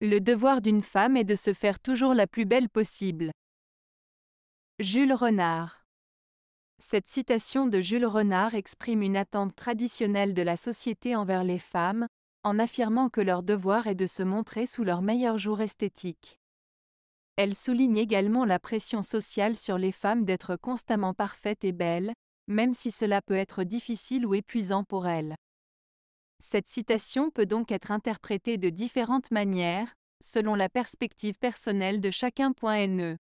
Le devoir d'une femme est de se faire toujours la plus belle possible. Jules Renard. Cette citation de Jules Renard exprime une attente traditionnelle de la société envers les femmes, en affirmant que leur devoir est de se montrer sous leur meilleur jour esthétique. Elle souligne également la pression sociale sur les femmes d'être constamment parfaites et belles, même si cela peut être difficile ou épuisant pour elles. Cette citation peut donc être interprétée de différentes manières, selon la perspective personnelle de chacun. E.